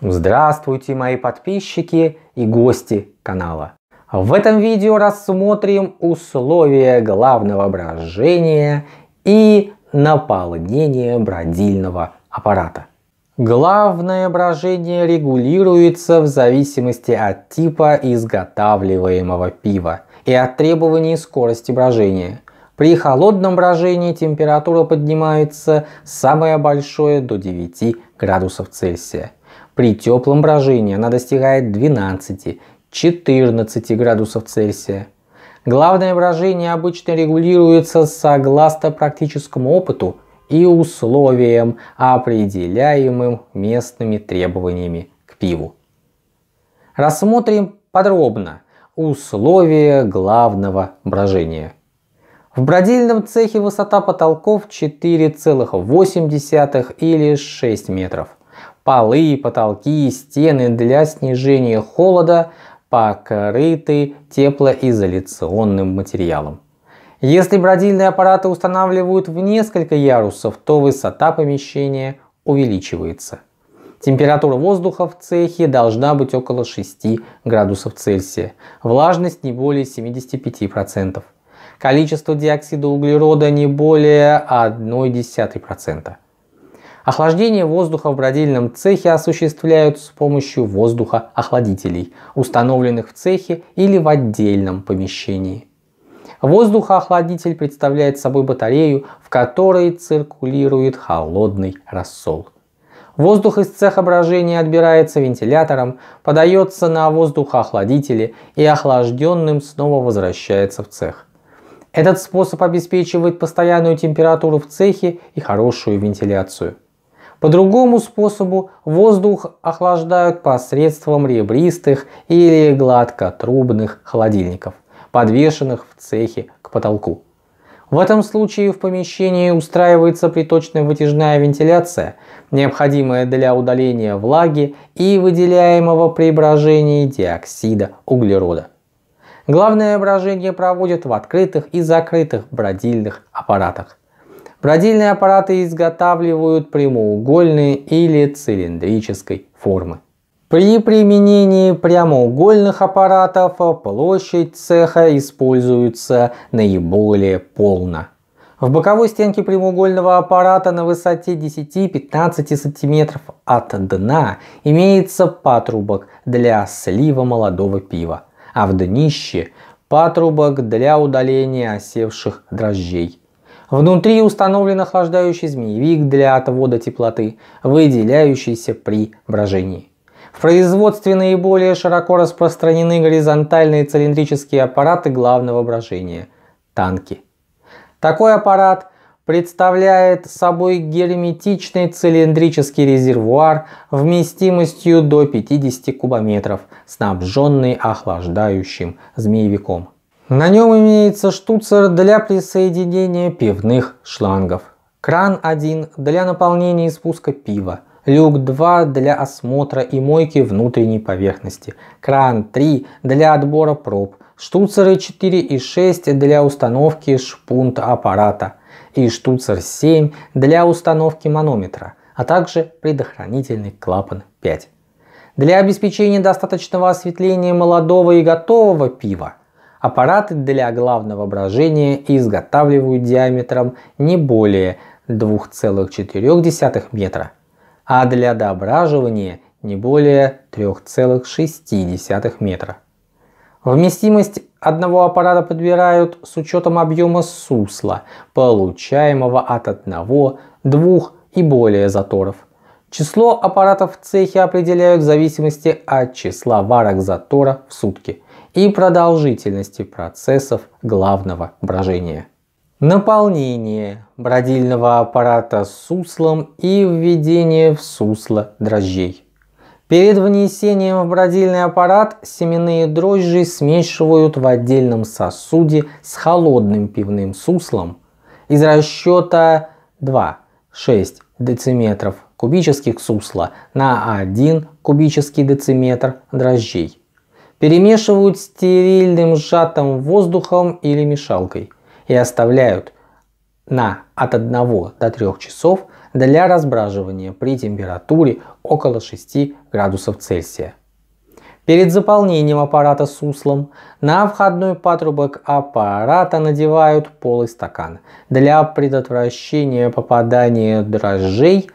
Здравствуйте, мои подписчики и гости канала. В этом видео рассмотрим условия главного брожения и наполнения бродильного аппарата. Главное брожение регулируется в зависимости от типа изготавливаемого пива и от требований скорости брожения. При холодном брожении температура поднимается самое большое до 9 градусов Цельсия – при теплом брожении она достигает 12-14 градусов Цельсия. Главное брожение обычно регулируется согласно практическому опыту и условиям, определяемым местными требованиями к пиву. Рассмотрим подробно условия главного брожения. В бродильном цехе высота потолков 4,8 или 6 метров. Полы, потолки, стены для снижения холода покрыты теплоизоляционным материалом. Если бродильные аппараты устанавливают в несколько ярусов, то высота помещения увеличивается. Температура воздуха в цехе должна быть около 6 градусов Цельсия, влажность не более 75%, количество диоксида углерода не более 0,1%. Охлаждение воздуха в бродильном цехе осуществляют с помощью воздухоохладителей, установленных в цехе или в отдельном помещении. Воздухоохладитель представляет собой батарею, в которой циркулирует холодный рассол. Воздух из цеха брожения отбирается вентилятором, подается на воздухоохладители и охлажденным снова возвращается в цех. Этот способ обеспечивает постоянную температуру в цехе и хорошую вентиляцию. По другому способу воздух охлаждают посредством ребристых или гладкотрубных холодильников, подвешенных в цехе к потолку. В этом случае в помещении устраивается приточная вытяжная вентиляция, необходимая для удаления влаги и выделяемого при брожении диоксида углерода. Главное брожение проводят в открытых и закрытых бродильных аппаратах. Бродильные аппараты изготавливают прямоугольные или цилиндрической формы. При применении прямоугольных аппаратов площадь цеха используется наиболее полно. В боковой стенке прямоугольного аппарата на высоте 10-15 см от дна имеется патрубок для слива молодого пива, а в днище патрубок для удаления осевших дрожжей. Внутри установлен охлаждающий змеевик для отвода теплоты, выделяющийся при брожении. В производстве наиболее широко распространены горизонтальные цилиндрические аппараты главного брожения – танки. Такой аппарат представляет собой герметичный цилиндрический резервуар вместимостью до 50 кубометров, снабженный охлаждающим змеевиком. На нем имеется штуцер для присоединения пивных шлангов, кран 1 для наполнения и спуска пива, люк 2 для осмотра и мойки внутренней поверхности, кран 3 для отбора проб, штуцеры 4 и 6 для установки шпунт аппарата и штуцер 7 для установки манометра, а также предохранительный клапан 5. Для обеспечения достаточного осветления молодого и готового пива Аппараты для главного брожения изготавливают диаметром не более 2,4 метра, а для дображивания не более 3,6 метра. Вместимость одного аппарата подбирают с учетом объема сусла, получаемого от одного, двух и более заторов. Число аппаратов в цехе определяют в зависимости от числа варок затора в сутки и продолжительности процессов главного брожения. Наполнение бродильного аппарата суслом и введение в сусло дрожжей. Перед внесением в бродильный аппарат семенные дрожжи смешивают в отдельном сосуде с холодным пивным суслом из расчета 2,6 дециметров кубических сусла на 1 кубический дециметр дрожжей. Перемешивают стерильным сжатым воздухом или мешалкой и оставляют на от 1 до 3 часов для разбраживания при температуре около 6 градусов Цельсия. Перед заполнением аппарата суслом на входной патрубок аппарата надевают полый стакан для предотвращения попадания дрожжей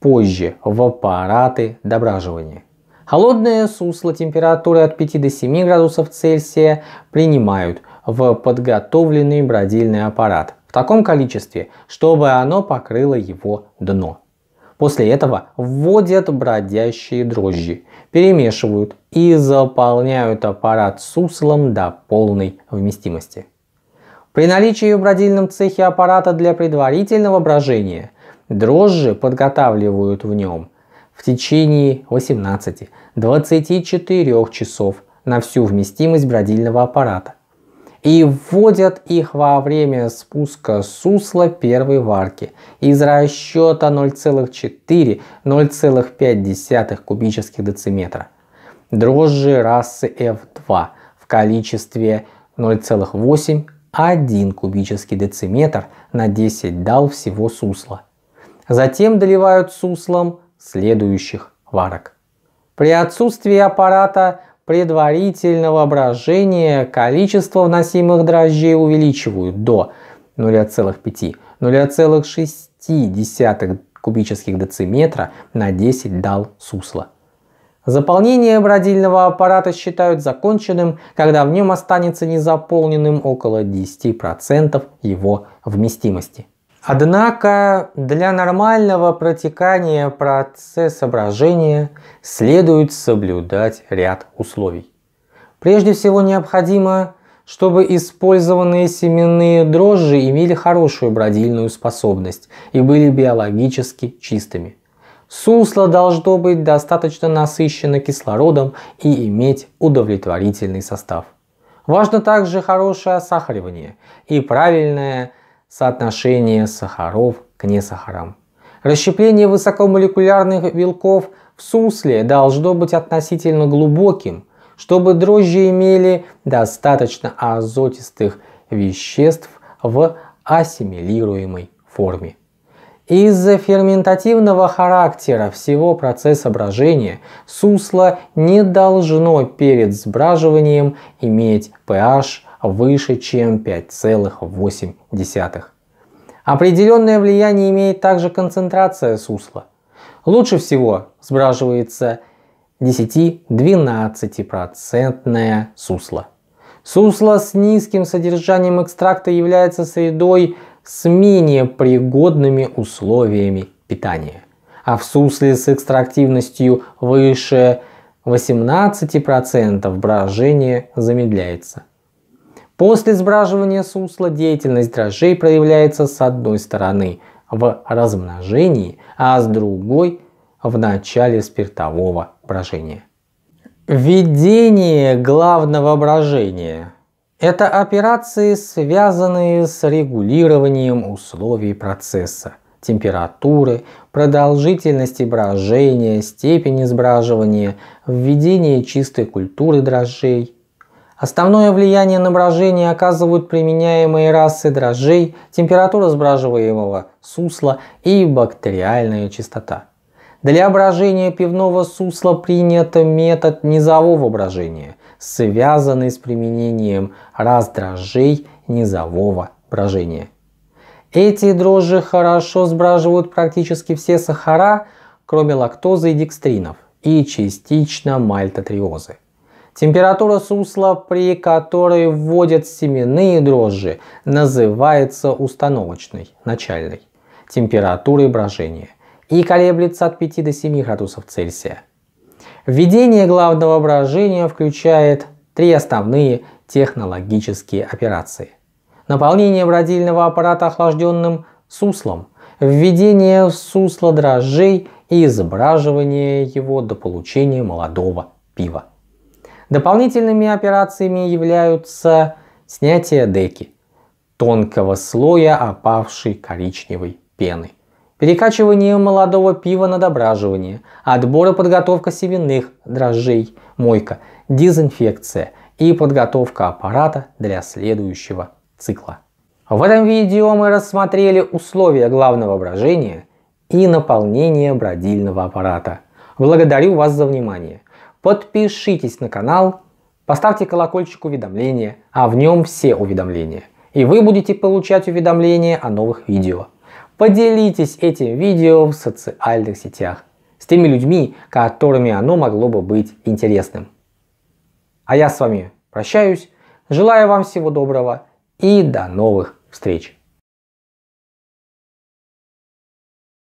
позже в аппараты дображивания. Холодное сусло температуры от 5 до 7 градусов Цельсия принимают в подготовленный бродильный аппарат в таком количестве, чтобы оно покрыло его дно. После этого вводят бродящие дрожжи, перемешивают и заполняют аппарат суслом до полной вместимости. При наличии в бродильном цехе аппарата для предварительного брожения Дрожжи подготавливают в нем в течение 18-24 часов на всю вместимость бродильного аппарата и вводят их во время спуска сусла первой варки из расчета 0,4-0,5 кубических дециметра. Дрожжи расы F2 в количестве 0,8-1 кубический дециметр на 10 дал всего сусла. Затем доливают суслом следующих варок. При отсутствии аппарата предварительного брожения количество вносимых дрожжей увеличивают до 0,5-0,6 кубических дециметра на 10 дал сусла. Заполнение бродильного аппарата считают законченным, когда в нем останется незаполненным около 10% его вместимости. Однако для нормального протекания процесса брожения следует соблюдать ряд условий. Прежде всего необходимо, чтобы использованные семенные дрожжи имели хорошую бродильную способность и были биологически чистыми. Сусло должно быть достаточно насыщено кислородом и иметь удовлетворительный состав. Важно также хорошее осахаривание и правильное соотношение сахаров к несахарам. Расщепление высокомолекулярных белков в сусле должно быть относительно глубоким, чтобы дрожжи имели достаточно азотистых веществ в ассимилируемой форме. Из-за ферментативного характера всего процесса брожения сусло не должно перед сбраживанием иметь pH выше, чем 5,8. Определенное влияние имеет также концентрация сусла. Лучше всего сбраживается 10-12% сусло. Сусло с низким содержанием экстракта является средой с менее пригодными условиями питания. А в сусле с экстрактивностью выше 18% брожение замедляется. После сбраживания сусла деятельность дрожжей проявляется с одной стороны в размножении, а с другой в начале спиртового брожения. Введение главного брожения – это операции, связанные с регулированием условий процесса, температуры, продолжительности брожения, степени сбраживания, введение чистой культуры дрожжей, Основное влияние на брожение оказывают применяемые расы дрожжей, температура сбраживаемого сусла и бактериальная чистота. Для брожения пивного сусла принят метод низового брожения, связанный с применением раз дрожжей низового брожения. Эти дрожжи хорошо сбраживают практически все сахара, кроме лактозы и декстринов, и частично мальтотриозы. Температура сусла, при которой вводят семенные дрожжи, называется установочной, начальной, температурой брожения и колеблется от 5 до 7 градусов Цельсия. Введение главного брожения включает три основные технологические операции. Наполнение бродильного аппарата охлажденным суслом, введение сусла дрожжей и изображивание его до получения молодого пива. Дополнительными операциями являются снятие деки, тонкого слоя опавшей коричневой пены, перекачивание молодого пива на дображивание, отбор и подготовка семенных дрожжей, мойка, дезинфекция и подготовка аппарата для следующего цикла. В этом видео мы рассмотрели условия главного брожения и наполнения бродильного аппарата. Благодарю вас за внимание подпишитесь на канал, поставьте колокольчик уведомления, а в нем все уведомления. И вы будете получать уведомления о новых видео. Поделитесь этим видео в социальных сетях с теми людьми, которыми оно могло бы быть интересным. А я с вами прощаюсь, желаю вам всего доброго и до новых встреч!